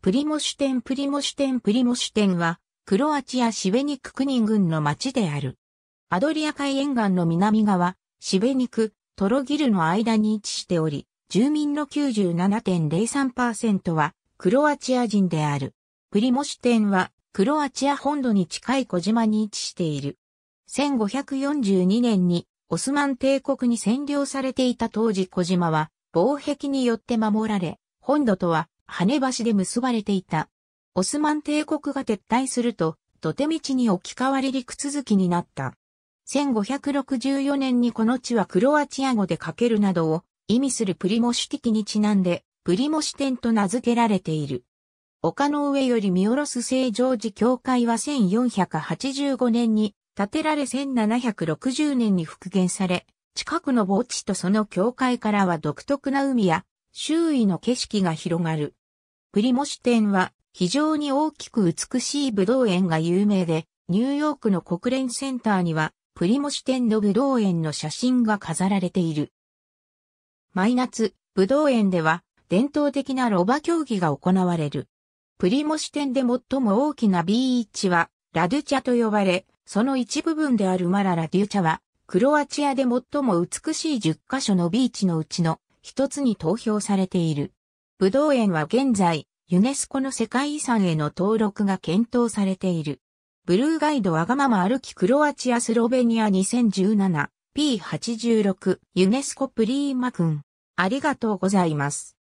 プリモシュテンプリモシュテンプリモシュテンは、クロアチアシベニククニンの町である。アドリア海沿岸の南側、シベニク、トロギルの間に位置しており、住民の97.03%はクロアチア人である。プリモシュテンはクロアチア本土に近い小島に位置している。1542年にオスマン帝国に占領されていた当時小島は防壁によって守られ、本土とは羽橋で結ばれていた。オスマン帝国が撤退すると、土手道に置き換わり陸続きになった。1564年にこの地はクロアチア語でかけるなどを意味するプリモシティキにちなんで、プリモシテンと名付けられている。丘の上より見下ろす聖常寺教会は1485年に建てられ1760年に復元され、近くの墓地とその教会からは独特な海や周囲の景色が広がる。プリモシュ店は非常に大きく美しい武道園が有名で、ニューヨークの国連センターにはプリモシュ店の武道園の写真が飾られている。毎夏、武道園では伝統的なロバ競技が行われる。プリモシュ店で最も大きなビーチはラドゥチャと呼ばれ、その一部分であるマララデュチャは、クロアチアで最も美しい10カ所のビーチのうちの一つに投票されている。ぶど園は現在、ユネスコの世界遺産への登録が検討されている。ブルーガイドわがまま歩きクロアチアスロベニア 2017P86 ユネスコプリーマ君。ありがとうございます。